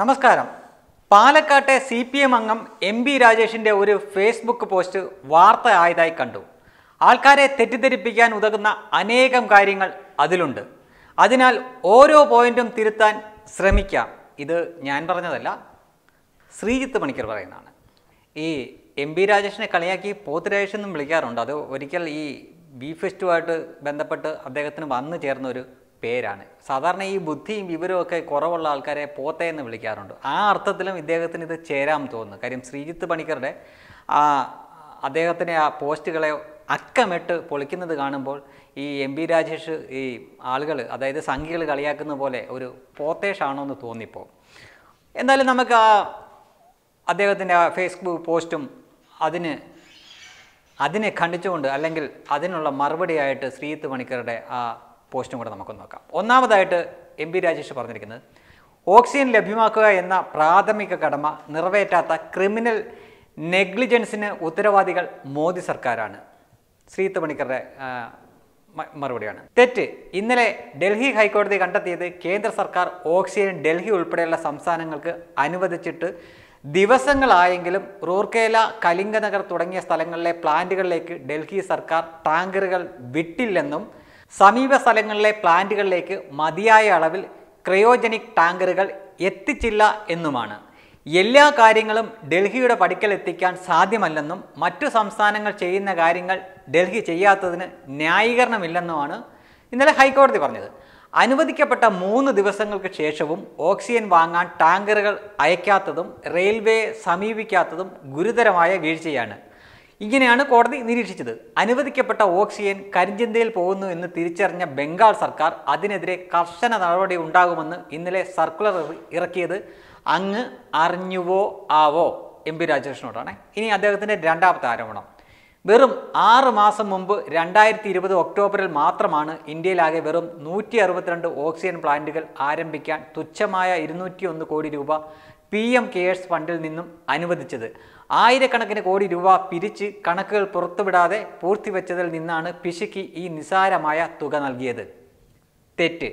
നമസ്കാരം പാലക്കാട്ടെ C P M അംഗം എം ബി രാജേഷിൻ്റെ ഒരു ഫേസ്ബുക്ക് പോസ്റ്റ് വാർത്ത ആയതായി കണ്ടു ആൾക്കാരെ തെറ്റിദ്ധരിപ്പിക്കാൻ ഉതകുന്ന അനേകം കാര്യങ്ങൾ അതിലുണ്ട് അതിനാൽ ഓരോ പോയിന്റും തിരുത്താൻ ശ്രമിക്കാം ഇത് ഞാൻ പറഞ്ഞതല്ല ശ്രീജിത്ത് മണിക്കർ പറയുന്നതാണ് ഈ എം ബി രാജേഷിനെ കളിയാക്കി പോത്ത് രാജേഷ് എന്നും വിളിക്കാറുണ്ട് അത് ഒരിക്കൽ ഈ ബീഫ് ഫെസ്റ്റുമായിട്ട് ബന്ധപ്പെട്ട് അദ്ദേഹത്തിന് വന്നു ചേർന്ന ഒരു പേരാണ് സാധാരണ ഈ ബുദ്ധിയും വിവരമൊക്കെ കുറവുള്ള ആൾക്കാരെ പോത്തേ എന്ന് വിളിക്കാറുണ്ട് ആ അർത്ഥത്തിലും ഇദ്ദേഹത്തിന് ഇത് ചേരാൻ തോന്നുന്നു കാര്യം ശ്രീജിത്ത് പണിക്കറുടെ ആ അദ്ദേഹത്തിൻ്റെ ആ പോസ്റ്റുകളെ അക്കമിട്ട് പൊളിക്കുന്നത് കാണുമ്പോൾ ഈ എം ബി രാജേഷ് ഈ ആളുകൾ അതായത് സംഘികൾ കളിയാക്കുന്ന പോലെ ഒരു പോത്തേഷാണോ എന്ന് തോന്നിപ്പോൾ എന്നാലും നമുക്ക് ആ അദ്ദേഹത്തിൻ്റെ ആ ഫേസ്ബുക്ക് പോസ്റ്റും അതിന് അതിനെ ഖണ്ഡിച്ചുകൊണ്ട് അല്ലെങ്കിൽ അതിനുള്ള മറുപടിയായിട്ട് ശ്രീത്ത് പണിക്കറുടെ ആ പോസ്റ്റും കൂടെ നമുക്ക് നോക്കാം ഒന്നാമതായിട്ട് എം പി രാജേഷ് പറഞ്ഞിരിക്കുന്നത് ഓക്സിജൻ ലഭ്യമാക്കുക എന്ന പ്രാഥമിക കടമ നിറവേറ്റാത്ത ക്രിമിനൽ നെഗ്ലിജൻസിന് ഉത്തരവാദികൾ മോദി സർക്കാരാണ് ശ്രീത്ത് പണിക്കറുടെ മറുപടിയാണ് തെറ്റ് ഇന്നലെ ഡൽഹി ഹൈക്കോടതി കണ്ടെത്തിയത് കേന്ദ്ര സർക്കാർ ഓക്സിജൻ ഡൽഹി ഉൾപ്പെടെയുള്ള സംസ്ഥാനങ്ങൾക്ക് അനുവദിച്ചിട്ട് ദിവസങ്ങളായെങ്കിലും റൂർക്കേല കലിംഗനഗർ തുടങ്ങിയ സ്ഥലങ്ങളിലെ പ്ലാന്റുകളിലേക്ക് ഡൽഹി സർക്കാർ ടാങ്കറുകൾ വിട്ടില്ലെന്നും സമീപ സ്ഥലങ്ങളിലെ പ്ലാന്റുകളിലേക്ക് മതിയായ അളവിൽ ക്രയോജനിക് ടാങ്കറുകൾ എത്തിച്ചില്ല എന്നുമാണ് എല്ലാ കാര്യങ്ങളും ഡൽഹിയുടെ പടിക്കൽ എത്തിക്കാൻ സാധ്യമല്ലെന്നും മറ്റു സംസ്ഥാനങ്ങൾ ചെയ്യുന്ന കാര്യങ്ങൾ ഡൽഹി ചെയ്യാത്തതിന് ന്യായീകരണമില്ലെന്നുമാണ് ഇന്നലെ ഹൈക്കോടതി പറഞ്ഞത് അനുവദിക്കപ്പെട്ട മൂന്ന് ദിവസങ്ങൾക്ക് ശേഷവും ഓക്സിജൻ വാങ്ങാൻ ടാങ്കറുകൾ അയക്കാത്തതും റെയിൽവേ സമീപിക്കാത്തതും ഗുരുതരമായ വീഴ്ചയാണ് ഇങ്ങനെയാണ് കോടതി നിരീക്ഷിച്ചത് അനുവദിക്കപ്പെട്ട ഓക്സിജൻ കരിഞ്ചന്തയിൽ പോകുന്നു എന്ന് തിരിച്ചറിഞ്ഞ ബംഗാൾ സർക്കാർ അതിനെതിരെ കർശന നടപടി ഉണ്ടാകുമെന്ന് ഇന്നലെ സർക്കുലർ ഇറക്കിയത് അങ്ങ് അറിഞ്ഞുവോ ആവോ എം പി രാജകൃഷ്ണനോടാണ് ഇനി അദ്ദേഹത്തിൻ്റെ രണ്ടാമത്തെ ആരോപണം വെറും ആറ് മാസം മുമ്പ് രണ്ടായിരത്തി ഇരുപത് ഒക്ടോബറിൽ മാത്രമാണ് ഇന്ത്യയിലാകെ വെറും നൂറ്റി അറുപത്തിരണ്ട് ഓക്സിജൻ പ്ലാന്റുകൾ ആരംഭിക്കാൻ തുച്ഛമായ ഇരുന്നൂറ്റി ഒന്ന് കോടി രൂപ പി എം കെയേഴ്സ് ഫണ്ടിൽ നിന്നും അനുവദിച്ചത് ആയിരക്കണക്കിന് കോടി രൂപ പിരിച്ച് കണക്കുകൾ പുറത്തുവിടാതെ പൂർത്തിവെച്ചതിൽ നിന്നാണ് പിശുക്ക് ഈ നിസാരമായ തുക നൽകിയത് തെറ്റ്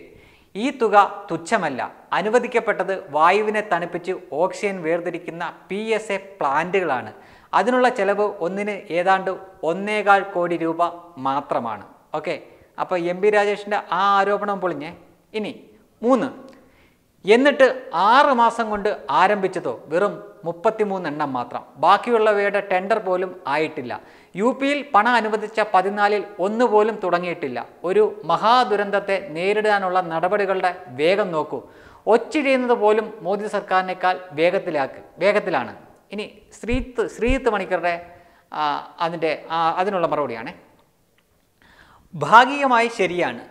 ഈ തുക തുച്ഛമല്ല അനുവദിക്കപ്പെട്ടത് വായുവിനെ തണുപ്പിച്ച് ഓക്സിജൻ വേർതിരിക്കുന്ന പി എസ് എ പ്ലാന്റുകളാണ് അതിനുള്ള ചെലവ് ഒന്നിന് ഏതാണ്ട് ഒന്നേകാൽ കോടി രൂപ മാത്രമാണ് ഓക്കെ അപ്പോൾ എം പി രാജേഷിൻ്റെ ആ ആരോപണം പൊളിഞ്ഞേ ഇനി മൂന്ന് എന്നിട്ട് ആറ് മാസം കൊണ്ട് ആരംഭിച്ചതോ വെറും മുപ്പത്തിമൂന്നെണ്ണം മാത്രം ബാക്കിയുള്ളവയുടെ ടെൻഡർ പോലും ആയിട്ടില്ല യു പിയിൽ പണം അനുവദിച്ച പതിനാലിൽ ഒന്ന് പോലും തുടങ്ങിയിട്ടില്ല ഒരു മഹാദുരന്തത്തെ നേരിടാനുള്ള നടപടികളുടെ വേഗം നോക്കൂ ഒച്ചിഴിയുന്നത് പോലും മോദി സർക്കാരിനേക്കാൾ വേഗത്തിലാക്ക് വേഗത്തിലാണ് ഇനി ശ്രീത്ത് ശ്രീത്ത് മണിക്കറുടെ അതിൻ്റെ അതിനുള്ള മറുപടിയാണ് ഭാഗികമായി ശരിയാണ്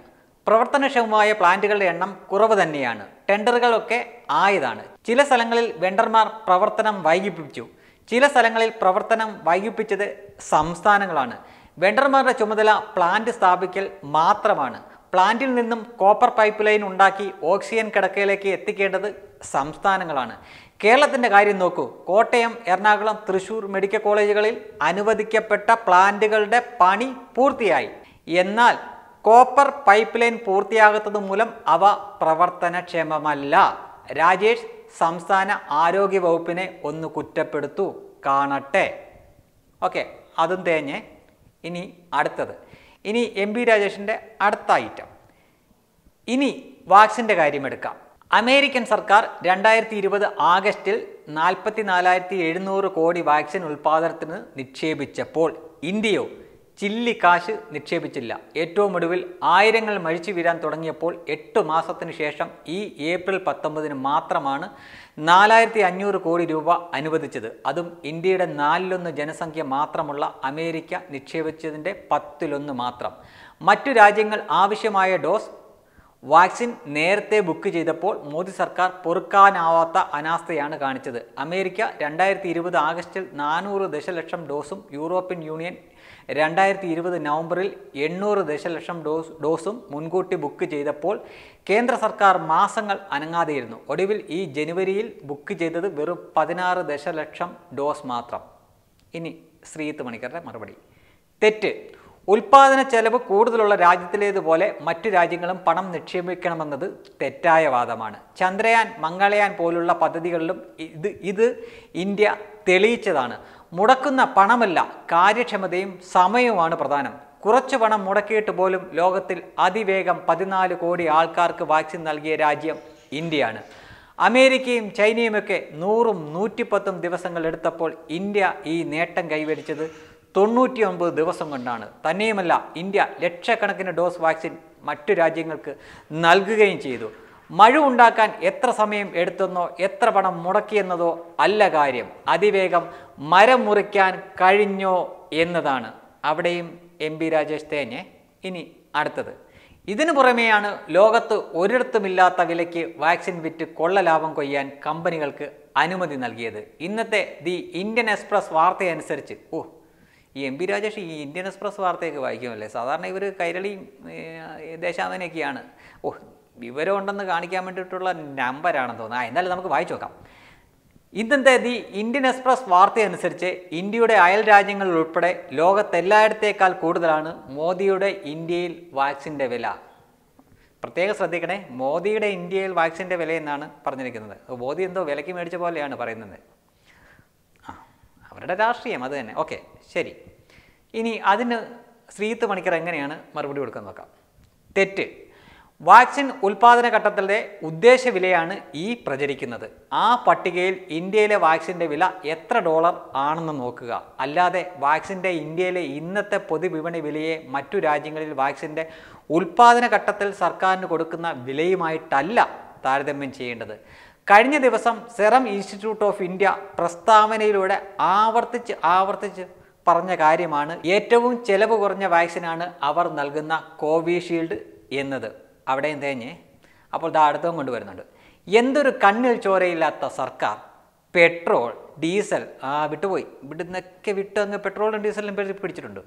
പ്രവർത്തനക്ഷമമായ പ്ലാന്റുകളുടെ എണ്ണം കുറവ് തന്നെയാണ് ടെൻഡറുകളൊക്കെ ആയതാണ് ചില സ്ഥലങ്ങളിൽ വെണ്ടർമാർ പ്രവർത്തനം വൈകിപ്പിച്ചു ചില സ്ഥലങ്ങളിൽ പ്രവർത്തനം വൈകിപ്പിച്ചത് സംസ്ഥാനങ്ങളാണ് വെണ്ടർമാരുടെ ചുമതല പ്ലാന്റ് സ്ഥാപിക്കൽ മാത്രമാണ് പ്ലാന്റിൽ നിന്നും കോപ്പർ പൈപ്പ് ലൈൻ ഉണ്ടാക്കി ഓക്സിജൻ കിടക്കയിലേക്ക് എത്തിക്കേണ്ടത് സംസ്ഥാനങ്ങളാണ് കേരളത്തിൻ്റെ കാര്യം നോക്കൂ കോട്ടയം എറണാകുളം തൃശൂർ മെഡിക്കൽ കോളേജുകളിൽ അനുവദിക്കപ്പെട്ട പ്ലാന്റുകളുടെ പണി പൂർത്തിയായി എന്നാൽ കോപ്പർ പൈപ്പ് ലൈൻ പൂർത്തിയാകുന്നത് മൂലം അവ പ്രവർത്തനക്ഷമമല്ല രാജേഷ് സംസ്ഥാന ആരോഗ്യ വകുപ്പിനെ ഒന്ന് കുറ്റപ്പെടുത്തു കാണട്ടെ ഓക്കെ അതും തേഞ്ഞ് ഇനി അടുത്തത് ഇനി എം പി രാജേഷിൻ്റെ അടുത്ത ഐറ്റം ഇനി വാക്സിൻ്റെ കാര്യമെടുക്കാം അമേരിക്കൻ സർക്കാർ രണ്ടായിരത്തി ഇരുപത് ആഗസ്റ്റിൽ നാൽപ്പത്തി നാലായിരത്തി എഴുന്നൂറ് കോടി വാക്സിൻ ഉൽപ്പാദനത്തിന് നിക്ഷേപിച്ചപ്പോൾ ഇന്ത്യയോ ചില്ലി കാശ് നിക്ഷേപിച്ചില്ല ഏറ്റവും ഒടുവിൽ ആയിരങ്ങൾ മരിച്ചു വീരാൻ തുടങ്ങിയപ്പോൾ എട്ട് മാസത്തിന് ശേഷം ഈ ഏപ്രിൽ പത്തൊമ്പതിന് മാത്രമാണ് നാലായിരത്തി അഞ്ഞൂറ് കോടി രൂപ അനുവദിച്ചത് അതും ഇന്ത്യയുടെ നാലിലൊന്ന് ജനസംഖ്യ മാത്രമുള്ള അമേരിക്ക നിക്ഷേപിച്ചതിൻ്റെ പത്തിലൊന്ന് മാത്രം മറ്റു രാജ്യങ്ങൾ ആവശ്യമായ ഡോസ് വാക്സിൻ നേരത്തെ ബുക്ക് ചെയ്തപ്പോൾ മോദി സർക്കാർ പൊറുക്കാനാവാത്ത അനാസ്ഥയാണ് കാണിച്ചത് അമേരിക്ക രണ്ടായിരത്തി ഇരുപത് ആഗസ്റ്റിൽ നാനൂറ് ദശലക്ഷം ഡോസും യൂറോപ്യൻ യൂണിയൻ രണ്ടായിരത്തി ഇരുപത് നവംബറിൽ എണ്ണൂറ് ദശലക്ഷം ഡോസ് ഡോസും മുൻകൂട്ടി ബുക്ക് ചെയ്തപ്പോൾ കേന്ദ്ര സർക്കാർ മാസങ്ങൾ അനങ്ങാതെയിരുന്നു ഒടുവിൽ ഈ ജനുവരിയിൽ ബുക്ക് ചെയ്തത് വെറും പതിനാറ് ദശലക്ഷം ഡോസ് മാത്രം ഇനി ശ്രീത്ത് മണിക്കറുടെ മറുപടി തെറ്റ് ഉൽപാദന ചെലവ് കൂടുതലുള്ള രാജ്യത്തിലേതുപോലെ മറ്റു രാജ്യങ്ങളും പണം നിക്ഷേപിക്കണമെന്നത് തെറ്റായ വാദമാണ് ചന്ദ്രയാൻ മംഗളയാൻ പോലുള്ള പദ്ധതികളിലും ഇത് ഇത് ഇന്ത്യ തെളിയിച്ചതാണ് മുടക്കുന്ന പണമല്ല കാര്യക്ഷമതയും സമയവുമാണ് പ്രധാനം കുറച്ച് പണം മുടക്കിയിട്ട് പോലും ലോകത്തിൽ അതിവേഗം പതിനാല് കോടി ആൾക്കാർക്ക് വാക്സിൻ നൽകിയ രാജ്യം ഇന്ത്യയാണ് അമേരിക്കയും ചൈനയുമൊക്കെ നൂറും നൂറ്റിപ്പത്തും ദിവസങ്ങൾ എടുത്തപ്പോൾ ഇന്ത്യ ഈ നേട്ടം കൈവരിച്ചത് ഒമ്പത് ദിവസം കൊണ്ടാണ് തന്നെയുമല്ല ഇന്ത്യ ലക്ഷക്കണക്കിന് ഡോസ് വാക്സിൻ മറ്റു രാജ്യങ്ങൾക്ക് നൽകുകയും ചെയ്തു മഴ ഉണ്ടാക്കാൻ എത്ര സമയം എടുത്തെന്നോ എത്ര പണം മുടക്കിയെന്നതോ അല്ല കാര്യം അതിവേഗം മരം മുറിക്കാൻ കഴിഞ്ഞോ എന്നതാണ് അവിടെയും എം പി രാജേഷ് തേഞ്ഞെ ഇനി അടുത്തത് ഇതിനു പുറമെയാണ് ലോകത്ത് ഒരിടത്തുമില്ലാത്ത വിലയ്ക്ക് വാക്സിൻ വിറ്റ് കൊള്ള ലാഭം കൊയ്യാൻ കമ്പനികൾക്ക് അനുമതി നൽകിയത് ഇന്നത്തെ ദി ഇന്ത്യൻ എക്സ്പ്രസ് വാർത്തയനുസരിച്ച് O E M P Rajesh ഈ ഇന്ത്യൻ എക്സ്പ്രസ് വാർത്തയൊക്കെ വായിക്കുമല്ലേ സാധാരണ ഇവർ കൈരളി ദേശാന്തനൊക്കെയാണ് ഓ വിവരം ഉണ്ടെന്ന് കാണിക്കാൻ വേണ്ടിയിട്ടുള്ള നമ്പരാണെന്ന് തോന്നുന്നത് ആ എന്നാലും നമുക്ക് വായിച്ചു നോക്കാം ഇന്നത്തെ തീയതി ഇന്ത്യൻ എക്സ്പ്രസ് വാർത്തയനുസരിച്ച് ഇന്ത്യയുടെ അയൽ രാജ്യങ്ങളിൽ ഉൾപ്പെടെ ലോകത്തെല്ലായിടത്തേക്കാൾ കൂടുതലാണ് മോദിയുടെ ഇന്ത്യയിൽ വാക്സിൻ്റെ വില പ്രത്യേകം ശ്രദ്ധിക്കണേ മോദിയുടെ ഇന്ത്യയിൽ വാക്സിൻ്റെ വില എന്നാണ് പറഞ്ഞിരിക്കുന്നത് മോദി എന്തോ വിലയ്ക്ക് മേടിച്ച പോലെയാണ് പറയുന്നത് അവരുടെ രാഷ്ട്രീയം അത് തന്നെ ഓക്കെ ശരി ഇനി അതിന് ശ്രീത്ത് പണിക്കർ എങ്ങനെയാണ് മറുപടി കൊടുക്കാൻ നോക്കാം തെറ്റ് വാക്സിൻ ഉൽപാദന ഘട്ടത്തിലെ ഉദ്ദേശ വിലയാണ് ഈ പ്രചരിക്കുന്നത് ആ പട്ടികയിൽ ഇന്ത്യയിലെ വാക്സിൻ്റെ വില എത്ര ഡോളർ ആണെന്ന് നോക്കുക അല്ലാതെ വാക്സിൻ്റെ ഇന്ത്യയിലെ ഇന്നത്തെ പൊതുവിപണി വിലയെ മറ്റു രാജ്യങ്ങളിൽ വാക്സിൻ്റെ ഉൽപാദന ഘട്ടത്തിൽ സർക്കാരിന് കൊടുക്കുന്ന വിലയുമായിട്ടല്ല താരതമ്യം ചെയ്യേണ്ടത് കഴിഞ്ഞ ദിവസം സെറം ഇൻസ്റ്റിറ്റ്യൂട്ട് ഓഫ് ഇന്ത്യ പ്രസ്താവനയിലൂടെ ആവർത്തിച്ച് ആവർത്തിച്ച് പറഞ്ഞ കാര്യമാണ് ഏറ്റവും ചെലവ് കുറഞ്ഞ വാക്സിനാണ് അവർ നൽകുന്ന കോവിഷീൽഡ് എന്നത് അവിടെയും തേഞ്ഞ് അപ്പോൾ ഇത് അടുത്തും കൊണ്ടുവരുന്നുണ്ട് എന്തൊരു കണ്ണിൽ ചോരയില്ലാത്ത സർക്കാർ പെട്രോൾ ഡീസൽ ആ വിട്ടുപോയി ഇവിടുന്നൊക്കെ വിട്ടു അങ്ങ് പെട്രോളും ഡീസലിനും പിടിച്ചിട്ടുണ്ട്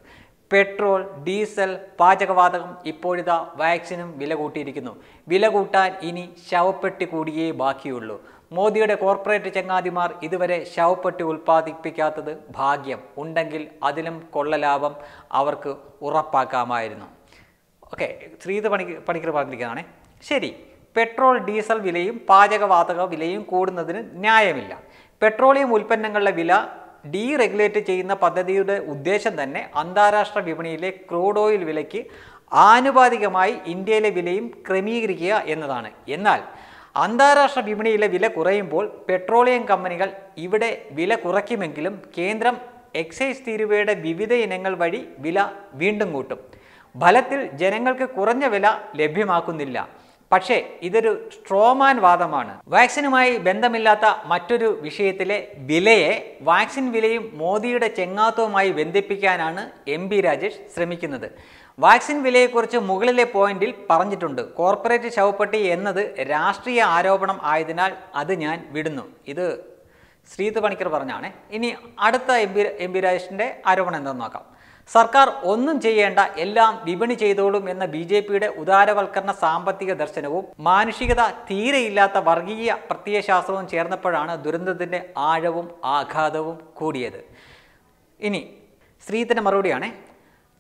പെട്രോൾ ഡീസൽ പാചകവാതകം ഇപ്പോഴിതാ വാക്സിനും വില കൂട്ടിയിരിക്കുന്നു വില കൂട്ടാൻ ഇനി ശവപ്പെട്ടി കൂടിയേ ബാക്കിയുള്ളൂ മോദിയുടെ കോർപ്പറേറ്റ് ചങ്ങാതിമാർ ഇതുവരെ ശവപ്പെട്ടി ഉൽപ്പാദിപ്പിക്കാത്തത് ഭാഗ്യം ഉണ്ടെങ്കിൽ അതിലും കൊള്ള ലാഭം അവർക്ക് ഉറപ്പാക്കാമായിരുന്നു ഓക്കെ ശ്രീത് പണി പണിക്കർ പറഞ്ഞിരിക്കുന്നതാണേ ശരി പെട്രോൾ ഡീസൽ വിലയും പാചകവാതക വിലയും കൂടുന്നതിന് ന്യായമില്ല പെട്രോളിയം ഉൽപ്പന്നങ്ങളുടെ വില ഡീറെഗുലേറ്റ് ചെയ്യുന്ന പദ്ധതിയുടെ ഉദ്ദേശം തന്നെ അന്താരാഷ്ട്ര വിപണിയിലെ ക്രൂഡ് ഓയിൽ വിലയ്ക്ക് ആനുപാതികമായി ഇന്ത്യയിലെ വിലയും ക്രമീകരിക്കുക എന്നതാണ് എന്നാൽ അന്താരാഷ്ട്ര വിപണിയിലെ വില കുറയുമ്പോൾ പെട്രോളിയം കമ്പനികൾ ഇവിടെ വില കുറയ്ക്കുമെങ്കിലും കേന്ദ്രം എക്സൈസ് തീരുവയുടെ വിവിധ ഇനങ്ങൾ വഴി വില വീണ്ടും കൂട്ടും ഫലത്തിൽ ജനങ്ങൾക്ക് കുറഞ്ഞ വില ലഭ്യമാക്കുന്നില്ല പക്ഷേ ഇതൊരു സ്ട്രോമാൻ വാദമാണ് വാക്സിനുമായി ബന്ധമില്ലാത്ത മറ്റൊരു വിഷയത്തിലെ വിലയെ വാക്സിൻ വിലയും മോദിയുടെ ചെങ്ങാത്തവുമായി ബന്ധിപ്പിക്കാനാണ് എം പി രാജേഷ് ശ്രമിക്കുന്നത് വാക്സിൻ വിലയെക്കുറിച്ച് മുകളിലെ പോയിന്റിൽ പറഞ്ഞിട്ടുണ്ട് കോർപ്പറേറ്റ് ശവപ്പെട്ടി എന്നത് രാഷ്ട്രീയ ആരോപണം ആയതിനാൽ അത് ഞാൻ വിടുന്നു ഇത് ശ്രീത് പണിക്കർ പറഞ്ഞാണ് ഇനി അടുത്ത എം പി എം രാജേഷിൻ്റെ ആരോപണം എന്താണെന്ന് നോക്കാം സർക്കാർ ഒന്നും ചെയ്യേണ്ട എല്ലാം വിപണി ചെയ്തോളും എന്ന ബി ജെ പിയുടെ ഉദാരവൽക്കരണ സാമ്പത്തിക ദർശനവും മാനുഷികത തീരെയില്ലാത്ത വർഗീയ പ്രത്യയശാസ്ത്രവും ചേർന്നപ്പോഴാണ് ദുരന്തത്തിൻ്റെ ആഴവും ആഘാതവും കൂടിയത് ഇനി സ്ത്രീത്തിൻ്റെ മറുപടിയാണ്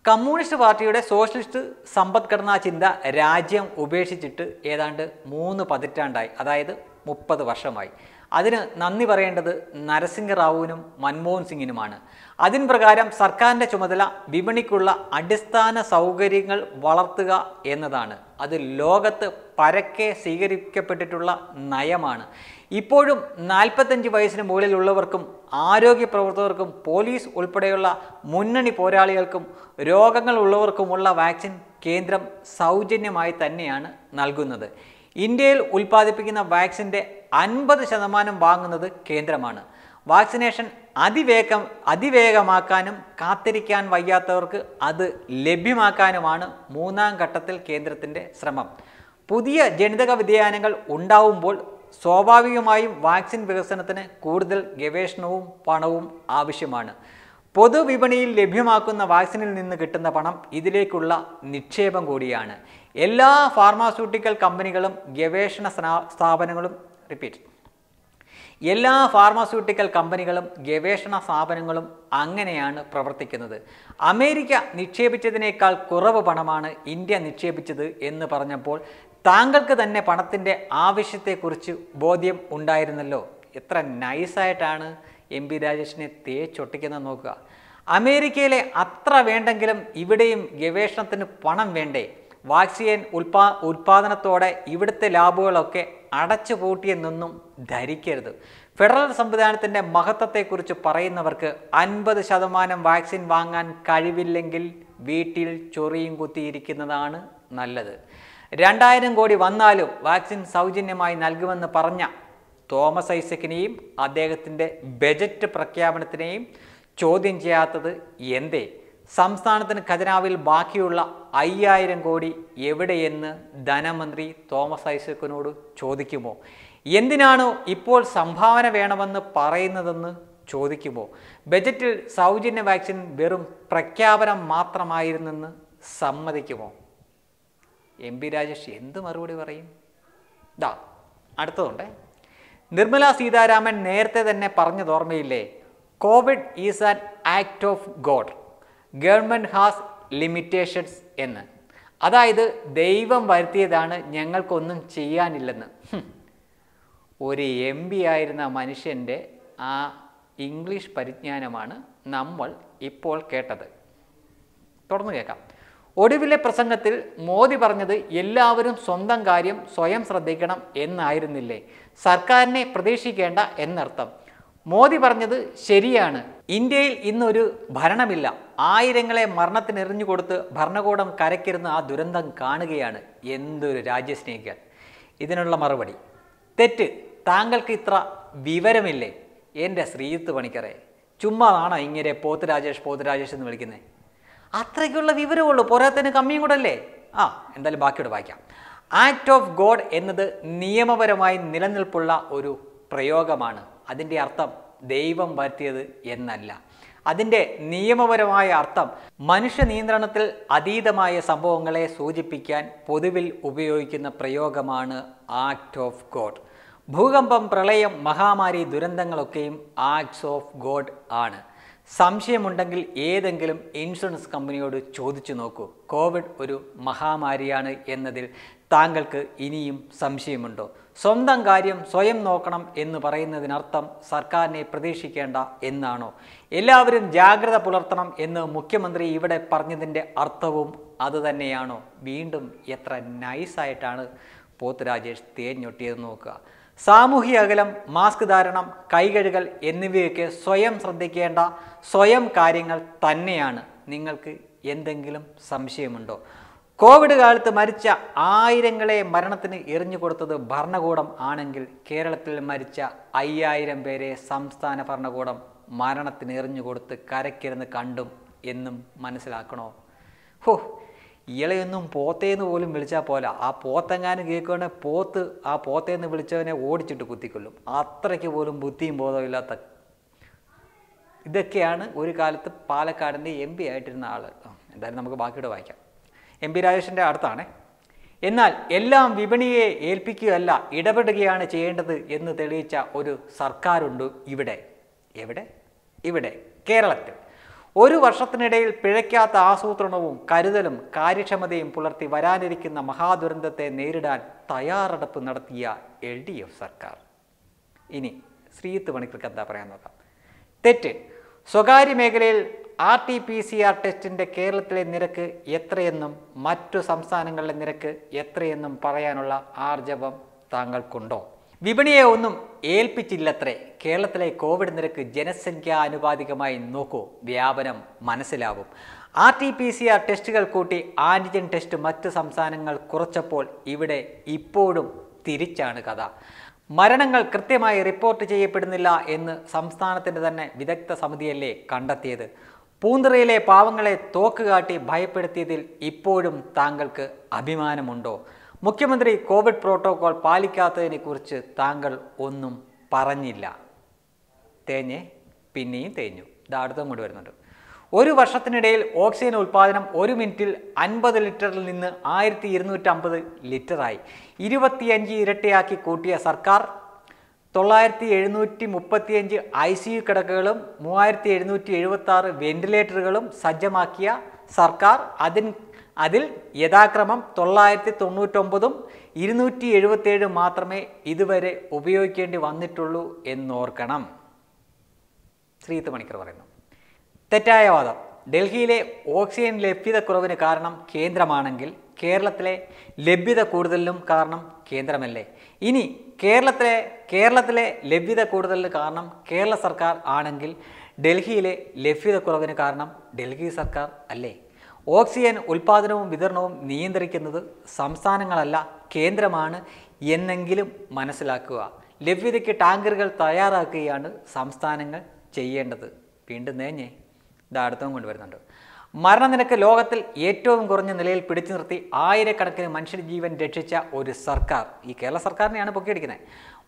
കമ്മ്യൂണിസ്റ്റ് പാർട്ടിയുടെ സോഷ്യലിസ്റ്റ് സമ്പദ്ഘടനാ ചിന്ത രാജ്യം ഉപേക്ഷിച്ചിട്ട് ഏതാണ്ട് മൂന്ന് പതിറ്റാണ്ടായി അതായത് മുപ്പത് വർഷമായി അതിന് നന്ദി പറയേണ്ടത് നരസിംഹറാവുവിനും മൻമോഹൻ സിംഗിനുമാണ് അതിന് പ്രകാരം സർക്കാരിൻ്റെ ചുമതല വിപണിക്കുള്ള അടിസ്ഥാന സൗകര്യങ്ങൾ വളർത്തുക എന്നതാണ് അത് ലോകത്ത് പരക്കെ സ്വീകരിക്കപ്പെട്ടിട്ടുള്ള നയമാണ് ഇപ്പോഴും നാൽപ്പത്തഞ്ച് വയസ്സിന് മുകളിലുള്ളവർക്കും ആരോഗ്യ പ്രവർത്തകർക്കും പോലീസ് ഉൾപ്പെടെയുള്ള മുന്നണി പോരാളികൾക്കും രോഗങ്ങൾ ഉള്ളവർക്കുമുള്ള വാക്സിൻ കേന്ദ്രം സൗജന്യമായി തന്നെയാണ് നൽകുന്നത് ഇന്ത്യയിൽ ഉൽപ്പാദിപ്പിക്കുന്ന വാക്സിൻ്റെ അൻപത് ശതമാനം വാങ്ങുന്നത് കേന്ദ്രമാണ് വാക്സിനേഷൻ അതിവേഗം അതിവേഗമാക്കാനും കാത്തിരിക്കാൻ വയ്യാത്തവർക്ക് അത് ലഭ്യമാക്കാനുമാണ് മൂന്നാം ഘട്ടത്തിൽ കേന്ദ്രത്തിൻ്റെ ശ്രമം പുതിയ ജനിതക വ്യതിയാനങ്ങൾ ഉണ്ടാവുമ്പോൾ സ്വാഭാവികമായും വാക്സിൻ വികസനത്തിന് കൂടുതൽ ഗവേഷണവും പണവും ആവശ്യമാണ് പൊതുവിപണിയിൽ ലഭ്യമാക്കുന്ന വാക്സിനിൽ നിന്ന് കിട്ടുന്ന പണം ഇതിലേക്കുള്ള നിക്ഷേപം കൂടിയാണ് എല്ലാ ഫാർമാസ്യൂട്ടിക്കൽ കമ്പനികളും ഗവേഷണ സ്ഥാപനങ്ങളും റിപ്പീറ്റ് എല്ലാ ഫാർമസ്യൂട്ടിക്കൽ കമ്പനികളും ഗവേഷണ സ്ഥാപനങ്ങളും അങ്ങനെയാണ് പ്രവർത്തിക്കുന്നത് അമേരിക്ക നിക്ഷേപിച്ചതിനേക്കാൾ കുറവ് പണമാണ് ഇന്ത്യ നിക്ഷേപിച്ചത് എന്ന് പറഞ്ഞപ്പോൾ താങ്കൾക്ക് തന്നെ പണത്തിൻ്റെ ആവശ്യത്തെക്കുറിച്ച് ബോധ്യം ഉണ്ടായിരുന്നല്ലോ എത്ര നൈസായിട്ടാണ് എം പി രാജേഷിനെ തേച്ചൊട്ടിക്കുന്നത് നോക്കുക അമേരിക്കയിലെ അത്ര വേണ്ടെങ്കിലും ഇവിടെയും ഗവേഷണത്തിന് പണം വേണ്ടേ വാക്സിൻ ഉൽപാ ഉൽപാദനത്തോടെ ഇവിടുത്തെ ലാബുകളൊക്കെ പൂട്ടിയെന്നൊന്നും ധരിക്കരുത് ഫെഡറൽ സംവിധാനത്തിൻ്റെ മഹത്വത്തെക്കുറിച്ച് പറയുന്നവർക്ക് അൻപത് ശതമാനം വാക്സിൻ വാങ്ങാൻ കഴിവില്ലെങ്കിൽ വീട്ടിൽ ചൊറിയും കുത്തിയിരിക്കുന്നതാണ് നല്ലത് രണ്ടായിരം കോടി വന്നാലും വാക്സിൻ സൗജന്യമായി നൽകുമെന്ന് പറഞ്ഞ തോമസ് ഐസക്കിനെയും അദ്ദേഹത്തിൻ്റെ ബജറ്റ് പ്രഖ്യാപനത്തിനെയും ചോദ്യം ചെയ്യാത്തത് എന്തേ സംസ്ഥാനത്തിന് ഖജനാവിൽ ബാക്കിയുള്ള അയ്യായിരം കോടി എവിടെയെന്ന് ധനമന്ത്രി തോമസ് ഐസക്കിനോട് ചോദിക്കുമോ എന്തിനാണ് ഇപ്പോൾ സംഭാവന വേണമെന്ന് പറയുന്നതെന്ന് ചോദിക്കുമോ ബജറ്റിൽ സൗജന്യ വാക്സിൻ വെറും പ്രഖ്യാപനം മാത്രമായിരുന്നെന്ന് സമ്മതിക്കുമോ എം പി രാജേഷ് എന്ത് മറുപടി പറയും ദാ അടുത്തതുണ്ടേ നിർമ്മല സീതാരാമൻ നേരത്തെ തന്നെ പറഞ്ഞതോർമ്മയില്ലേ Covid is an act of God government has limitations എന്ന് അതായത് ദൈവം വരുത്തിയതാണ് ഞങ്ങൾക്കൊന്നും ചെയ്യാനില്ലെന്ന് ഒരു എം ബി ആയിരുന്ന മനുഷ്യൻ്റെ ആ ഇംഗ്ലീഷ് പരിജ്ഞാനമാണ് നമ്മൾ ഇപ്പോൾ കേട്ടത് തുടർന്ന് കേൾക്കാം ഒടുവിലെ പ്രസംഗത്തിൽ മോദി പറഞ്ഞത് എല്ലാവരും സ്വന്തം കാര്യം സ്വയം ശ്രദ്ധിക്കണം എന്നായിരുന്നില്ലേ സർക്കാരിനെ പ്രതീക്ഷിക്കേണ്ട എന്നർത്ഥം മോദി പറഞ്ഞത് ശരിയാണ് ഇന്ത്യയിൽ ഇന്നൊരു ഭരണമില്ല ആയിരങ്ങളെ മരണത്തിനെറിഞ്ഞു കൊടുത്ത് ഭരണകൂടം കരക്കിരുന്ന ആ ദുരന്തം കാണുകയാണ് എന്തൊരു രാജ്യസ്നേഹികൾ ഇതിനുള്ള മറുപടി തെറ്റ് താങ്കൾക്ക് ഇത്ര വിവരമില്ലേ എൻ്റെ ശ്രീയുത്ത് പണിക്കറെ ചുമ്മാതാണോ ഇങ്ങനെ പോത്ത് രാജേഷ് പോത്ത് രാജേഷ് എന്ന് വിളിക്കുന്നത് അത്രയ്ക്കുള്ള വിവരമുള്ളൂ പോരാത്തതിന് കമ്മിയും കൂടെ അല്ലേ ആ എന്തായാലും ബാക്കിയോട് വായിക്കാം ആക്ട് ഓഫ് ഗോഡ് എന്നത് നിയമപരമായി നിലനിൽപ്പുള്ള ഒരു പ്രയോഗമാണ് അതിൻ്റെ അർത്ഥം ദൈവം വരുത്തിയത് എന്നല്ല അതിൻ്റെ നിയമപരമായ അർത്ഥം മനുഷ്യ നിയന്ത്രണത്തിൽ അതീതമായ സംഭവങ്ങളെ സൂചിപ്പിക്കാൻ പൊതുവിൽ ഉപയോഗിക്കുന്ന പ്രയോഗമാണ് ആക്ട് ഓഫ് ഗോഡ് ഭൂകമ്പം പ്രളയം മഹാമാരി ദുരന്തങ്ങളൊക്കെയും ആക്ട്സ് ഓഫ് ഗോഡ് ആണ് സംശയമുണ്ടെങ്കിൽ ഏതെങ്കിലും ഇൻഷുറൻസ് കമ്പനിയോട് ചോദിച്ചു നോക്കൂ കോവിഡ് ഒരു മഹാമാരിയാണ് എന്നതിൽ താങ്കൾക്ക് ഇനിയും സംശയമുണ്ടോ സ്വന്തം കാര്യം സ്വയം നോക്കണം എന്ന് പറയുന്നതിനർത്ഥം സർക്കാരിനെ പ്രതീക്ഷിക്കേണ്ട എന്നാണോ എല്ലാവരും ജാഗ്രത പുലർത്തണം എന്ന് മുഖ്യമന്ത്രി ഇവിടെ പറഞ്ഞതിൻ്റെ അർത്ഥവും അതുതന്നെയാണോ വീണ്ടും എത്ര നൈസായിട്ടാണ് പോത്ത് രാജേഷ് തേഞ്ഞൊട്ടിയത് നോക്കുക സാമൂഹിക അകലം മാസ്ക് ധാരണം കൈകഴുകൽ എന്നിവയൊക്കെ സ്വയം ശ്രദ്ധിക്കേണ്ട സ്വയം കാര്യങ്ങൾ തന്നെയാണ് നിങ്ങൾക്ക് എന്തെങ്കിലും സംശയമുണ്ടോ കോവിഡ് കാലത്ത് മരിച്ച ആയിരങ്ങളെ മരണത്തിന് എറിഞ്ഞു കൊടുത്തത് ഭരണകൂടം ആണെങ്കിൽ കേരളത്തിൽ മരിച്ച അയ്യായിരം പേരെ സംസ്ഥാന ഭരണകൂടം മരണത്തിന് എറിഞ്ഞു കൊടുത്ത് കരക്കിരുന്ന് കണ്ടും എന്നും മനസ്സിലാക്കണോ ഹോ ഇളയൊന്നും പോത്തേന്ന് പോലും വിളിച്ചാൽ പോലെ ആ പോത്തെങ്ങാനും കേൾക്കുവാണെ പോത്ത് ആ പോത്തേന്ന് വിളിച്ചവനെ ഓടിച്ചിട്ട് കുത്തിക്കൊല്ലും അത്രയ്ക്ക് പോലും ബുദ്ധിയും ബോധവും ഇതൊക്കെയാണ് ഒരു കാലത്ത് പാലക്കാടിൻ്റെ എം പി ആയിട്ടിരുന്ന ആൾ എന്തായാലും നമുക്ക് ബാക്കിയുടെ വായിക്കാം എം പി രാജേഷിൻ്റെ അടുത്താണ് എന്നാൽ എല്ലാം വിപണിയെ ഏൽപ്പിക്കുകയല്ല ഇടപെടുകയാണ് ചെയ്യേണ്ടത് എന്ന് തെളിയിച്ച ഒരു സർക്കാരുണ്ട് ഇവിടെ എവിടെ ഇവിടെ കേരളത്തിൽ ഒരു വർഷത്തിനിടയിൽ പിഴയ്ക്കാത്ത ആസൂത്രണവും കരുതലും കാര്യക്ഷമതയും പുലർത്തി വരാനിരിക്കുന്ന മഹാദുരന്തത്തെ നേരിടാൻ തയ്യാറെടുപ്പ് നടത്തിയ എൽ ഡി എഫ് സർക്കാർ ഇനി ശ്രീത്ത് മണിക്കർക്ക് എന്താ പറയാൻ നോക്കാം തെറ്റ് സ്വകാര്യ മേഖലയിൽ R T P C R ടെസ്റ്റിൻ്റെ കേരളത്തിലെ നിരക്ക് എത്രയെന്നും മറ്റു സംസ്ഥാനങ്ങളിലെ നിരക്ക് എത്രയെന്നും പറയാനുള്ള ആർജവം താങ്കൾക്കുണ്ടോ വിപണിയെ ഒന്നും ഏൽപ്പിച്ചില്ലത്രേ കേരളത്തിലെ കോവിഡ് നിരക്ക് ജനസംഖ്യാനുപാതികമായി നോക്കൂ വ്യാപനം മനസ്സിലാവും R T P C R ടെസ്റ്റുകൾ കൂട്ടി ആൻറ്റിജൻ ടെസ്റ്റ് മറ്റ് സംസ്ഥാനങ്ങൾ കുറച്ചപ്പോൾ ഇവിടെ ഇപ്പോഴും തിരിച്ചാണ് കഥ മരണങ്ങൾ കൃത്യമായി റിപ്പോർട്ട് ചെയ്യപ്പെടുന്നില്ല എന്ന് സംസ്ഥാനത്തിൻ്റെ തന്നെ വിദഗ്ധ സമിതിയല്ലേ കണ്ടെത്തിയത് പൂന്തറയിലെ പാവങ്ങളെ തോക്ക് കാട്ടി ഭയപ്പെടുത്തിയതിൽ ഇപ്പോഴും താങ്കൾക്ക് അഭിമാനമുണ്ടോ മുഖ്യമന്ത്രി കോവിഡ് പ്രോട്ടോകോൾ പാലിക്കാത്തതിനെക്കുറിച്ച് താങ്കൾ ഒന്നും പറഞ്ഞില്ല തേഞ്ഞേ പിന്നെയും തേഞ്ഞു ഇതാടുത്തും കൊണ്ട് വരുന്നുണ്ട് ഒരു വർഷത്തിനിടയിൽ ഓക്സിജൻ ഉൽപ്പാദനം ഒരു മിനിറ്റിൽ അൻപത് ലിറ്ററിൽ നിന്ന് ആയിരത്തി ഇരുന്നൂറ്റമ്പത് ലിറ്ററായി ഇരുപത്തിയഞ്ച് ഇരട്ടിയാക്കി കൂട്ടിയ സർക്കാർ തൊള്ളായിരത്തി എഴുന്നൂറ്റി മുപ്പത്തിയഞ്ച് ഐ സി യു കിടക്കുകളും മൂവായിരത്തി എഴുന്നൂറ്റി എഴുപത്തി ആറ് വെന്റിലേറ്ററുകളും സജ്ജമാക്കിയ സർക്കാർ അതിൻ അതിൽ യഥാക്രമം തൊള്ളായിരത്തി തൊണ്ണൂറ്റൊമ്പതും ഇരുന്നൂറ്റി എഴുപത്തേഴ് മാത്രമേ ഇതുവരെ ഉപയോഗിക്കേണ്ടി വന്നിട്ടുള്ളൂ എന്നോർക്കണം ശ്രീത്ത് മണിക്കർ പറയുന്നു തെറ്റായ വാദം ഡൽഹിയിലെ ഓക്സിജൻ ലഭ്യതക്കുറവിന് കാരണം കേന്ദ്രമാണെങ്കിൽ കേരളത്തിലെ ലഭ്യത കൂടുതലിനും കാരണം കേന്ദ്രമല്ലേ ഇനി കേരളത്തിലെ കേരളത്തിലെ ലഭ്യത കൂടുതലിന് കാരണം കേരള സർക്കാർ ആണെങ്കിൽ ഡൽഹിയിലെ ലഭ്യത കുറവിന് കാരണം ഡൽഹി സർക്കാർ അല്ലേ ഓക്സിജൻ ഉൽപാദനവും വിതരണവും നിയന്ത്രിക്കുന്നത് സംസ്ഥാനങ്ങളല്ല കേന്ദ്രമാണ് എന്നെങ്കിലും മനസ്സിലാക്കുക ലഭ്യതയ്ക്ക് ടാങ്കറുകൾ തയ്യാറാക്കുകയാണ് സംസ്ഥാനങ്ങൾ ചെയ്യേണ്ടത് വീണ്ടും നേഞ്ഞേ ഇത് അടുത്തവും കൊണ്ടുവരുന്നുണ്ട് മരണനിരക്ക് ലോകത്തിൽ ഏറ്റവും കുറഞ്ഞ നിലയിൽ പിടിച്ചു നിർത്തി ആയിരക്കണക്കിന് മനുഷ്യ ജീവൻ രക്ഷിച്ച ഒരു സർക്കാർ ഈ കേരള സർക്കാരിനെയാണ് പൊക്കിയടിക്കുന്നത്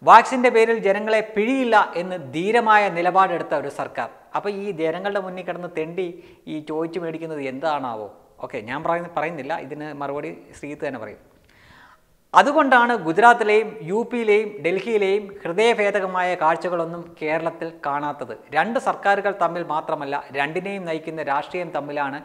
വാക്സിൻ്റെ പേരിൽ ജനങ്ങളെ പിഴിയില്ല എന്ന് ധീരമായ നിലപാടെടുത്ത ഒരു സർക്കാർ അപ്പോൾ ഈ ജനങ്ങളുടെ മുന്നിൽ കിടന്ന് തെണ്ടി ഈ ചോദിച്ചു മേടിക്കുന്നത് എന്താണാവോ ഓക്കെ ഞാൻ പറയുന്ന പറയുന്നില്ല ഇതിന് മറുപടി ശ്രീത്ത് തന്നെ പറയും അതുകൊണ്ടാണ് ഗുജറാത്തിലെയും യു പിയിലെയും ഡൽഹിയിലെയും ഹൃദയഭേദകമായ കാഴ്ചകളൊന്നും കേരളത്തിൽ കാണാത്തത് രണ്ട് സർക്കാരുകൾ തമ്മിൽ മാത്രമല്ല രണ്ടിനെയും നയിക്കുന്ന രാഷ്ട്രീയം തമ്മിലാണ്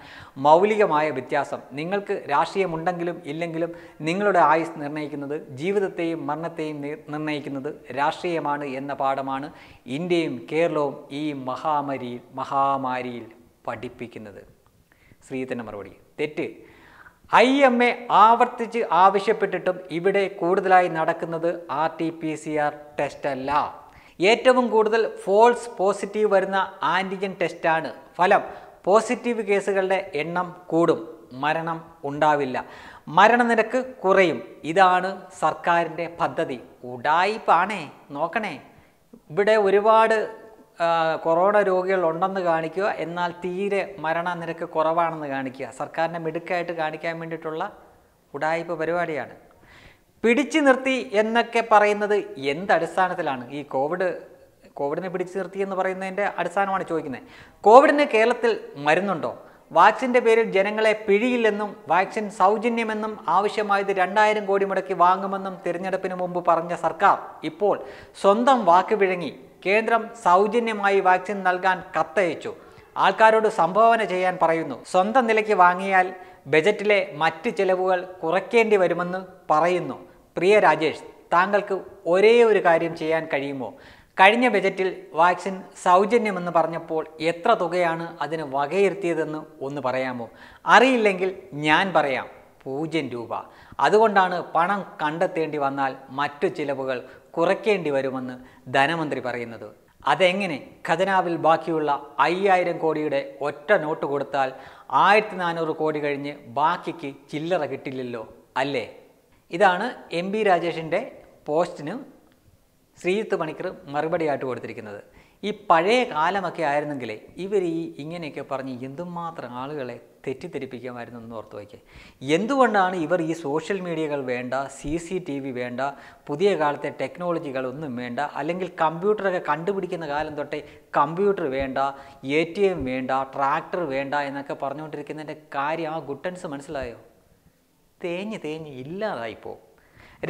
മൗലികമായ വ്യത്യാസം നിങ്ങൾക്ക് രാഷ്ട്രീയമുണ്ടെങ്കിലും ഇല്ലെങ്കിലും നിങ്ങളുടെ ആയുസ് നിർണ്ണയിക്കുന്നത് ജീവിതത്തെയും മരണത്തെയും നിർണ്ണയിക്കുന്നത് രാഷ്ട്രീയമാണ് എന്ന പാഠമാണ് ഇന്ത്യയും കേരളവും ഈ മഹാമാരിയിൽ മഹാമാരിയിൽ പഠിപ്പിക്കുന്നത് ശ്രീതന്റെ മറുപടി തെറ്റ് ഐ എം എ ആവർത്തിച്ച് ആവശ്യപ്പെട്ടിട്ടും ഇവിടെ കൂടുതലായി നടക്കുന്നത് R T P C R test അല്ല ഏറ്റവും കൂടുതൽ ഫോൾസ് പോസിറ്റീവ് വരുന്ന ആൻറ്റിജൻ ടെസ്റ്റാണ് ഫലം പോസിറ്റീവ് കേസുകളുടെ എണ്ണം കൂടും മരണം ഉണ്ടാവില്ല മരണനിരക്ക് കുറയും ഇതാണ് സർക്കാരിൻ്റെ പദ്ധതി ഉടായിപ്പാണേ നോക്കണേ ഇവിടെ ഒരുപാട് കൊറോണ രോഗികൾ ഉണ്ടെന്ന് കാണിക്കുക എന്നാൽ തീരെ മരണനിരക്ക് കുറവാണെന്ന് കാണിക്കുക സർക്കാരിനെ മിടുക്കായിട്ട് കാണിക്കാൻ വേണ്ടിയിട്ടുള്ള ഉടായ്പ പരിപാടിയാണ് പിടിച്ചു നിർത്തി എന്നൊക്കെ പറയുന്നത് എന്തടിസ്ഥാനത്തിലാണ് ഈ കോവിഡ് കോവിഡിനെ പിടിച്ചു നിർത്തി എന്ന് പറയുന്നതിൻ്റെ അടിസ്ഥാനമാണ് ചോദിക്കുന്നത് കോവിഡിന് കേരളത്തിൽ മരുന്നുണ്ടോ വാക്സിൻ്റെ പേരിൽ ജനങ്ങളെ പിഴിയില്ലെന്നും വാക്സിൻ സൗജന്യമെന്നും ആവശ്യമായത് രണ്ടായിരം കോടി മുടക്കി വാങ്ങുമെന്നും തിരഞ്ഞെടുപ്പിന് മുമ്പ് പറഞ്ഞ സർക്കാർ ഇപ്പോൾ സ്വന്തം വാക്ക് പിഴങ്ങി കേന്ദ്രം സൗജന്യമായി വാക്സിൻ നൽകാൻ കത്തയച്ചു ആൾക്കാരോട് സംഭാവന ചെയ്യാൻ പറയുന്നു സ്വന്തം നിലയ്ക്ക് വാങ്ങിയാൽ ബജറ്റിലെ മറ്റ് ചെലവുകൾ കുറയ്ക്കേണ്ടി വരുമെന്ന് പറയുന്നു പ്രിയ രാജേഷ് താങ്കൾക്ക് ഒരേ ഒരു കാര്യം ചെയ്യാൻ കഴിയുമോ കഴിഞ്ഞ ബജറ്റിൽ വാക്സിൻ സൗജന്യമെന്ന് പറഞ്ഞപ്പോൾ എത്ര തുകയാണ് അതിന് വകയിരുത്തിയതെന്ന് ഒന്ന് പറയാമോ അറിയില്ലെങ്കിൽ ഞാൻ പറയാം പൂജ്യം രൂപ അതുകൊണ്ടാണ് പണം കണ്ടെത്തേണ്ടി വന്നാൽ മറ്റു ചിലവുകൾ കുറയ്ക്കേണ്ടി വരുമെന്ന് ധനമന്ത്രി പറയുന്നത് അതെങ്ങനെ ഖജനാവിൽ ബാക്കിയുള്ള അയ്യായിരം കോടിയുടെ ഒറ്റ നോട്ട് കൊടുത്താൽ ആയിരത്തി നാനൂറ് കോടി കഴിഞ്ഞ് ബാക്കിക്ക് ചില്ലറ കിട്ടില്ലല്ലോ അല്ലേ ഇതാണ് എം ബി രാജേഷിൻ്റെ പോസ്റ്റിന് ശ്രീജിത്ത് പണിക്കർ മറുപടിയായിട്ട് കൊടുത്തിരിക്കുന്നത് ഈ പഴയ കാലമൊക്കെ ആയിരുന്നെങ്കിൽ ഇവർ ഈ ഇങ്ങനെയൊക്കെ പറഞ്ഞ് എന്തുമാത്രം ആളുകളെ തെറ്റിദ്ധരിപ്പിക്കാമായിരുന്നു എന്ന് ഓർത്ത് വയ്ക്കുക എന്തുകൊണ്ടാണ് ഇവർ ഈ സോഷ്യൽ മീഡിയകൾ വേണ്ട സി സി ടി വി വേണ്ട പുതിയ കാലത്തെ ടെക്നോളജികൾ ഒന്നും വേണ്ട അല്ലെങ്കിൽ കമ്പ്യൂട്ടറൊക്കെ കണ്ടുപിടിക്കുന്ന കാലം തൊട്ടേ കമ്പ്യൂട്ടർ വേണ്ട എ ടി എം വേണ്ട ട്രാക്ടർ വേണ്ട എന്നൊക്കെ പറഞ്ഞുകൊണ്ടിരിക്കുന്നതിൻ്റെ കാര്യം ആ ഗുട്ടൻസ് മനസ്സിലായോ തേഞ്ഞ് തേഞ്ഞ് ഇല്ലാതായിപ്പോ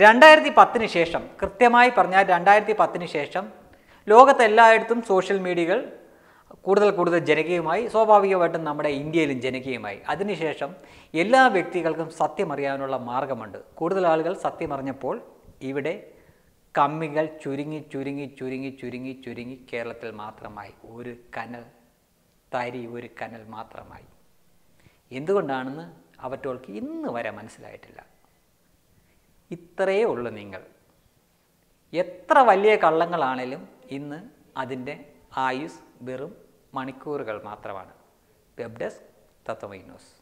രണ്ടായിരത്തി പത്തിന് ശേഷം കൃത്യമായി പറഞ്ഞാൽ രണ്ടായിരത്തി പത്തിന് ശേഷം ലോകത്തെ എല്ലായിടത്തും സോഷ്യൽ മീഡിയകൾ കൂടുതൽ കൂടുതൽ ജനകീയമായി സ്വാഭാവികമായിട്ടും നമ്മുടെ ഇന്ത്യയിലും ജനകീയമായി അതിനുശേഷം എല്ലാ വ്യക്തികൾക്കും സത്യം അറിയാനുള്ള മാർഗമുണ്ട് കൂടുതൽ ആളുകൾ സത്യം അറിഞ്ഞപ്പോൾ ഇവിടെ കമ്മികൾ ചുരുങ്ങി ചുരുങ്ങി ചുരുങ്ങി ചുരുങ്ങി ചുരുങ്ങി കേരളത്തിൽ മാത്രമായി ഒരു കനൽ തരി ഒരു കനൽ മാത്രമായി എന്തുകൊണ്ടാണെന്ന് അവറ്റോൾക്ക് ഇന്ന് വരെ മനസ്സിലായിട്ടില്ല ഇത്രയേ ഉള്ളൂ നിങ്ങൾ എത്ര വലിയ കള്ളങ്ങളാണേലും ഇന്ന് അതിൻ്റെ ആയുസ് വെറും മണിക്കൂറുകൾ മാത്രമാണ് വെബ് ഡെസ്ക് തത്വമൈ ന്യൂസ്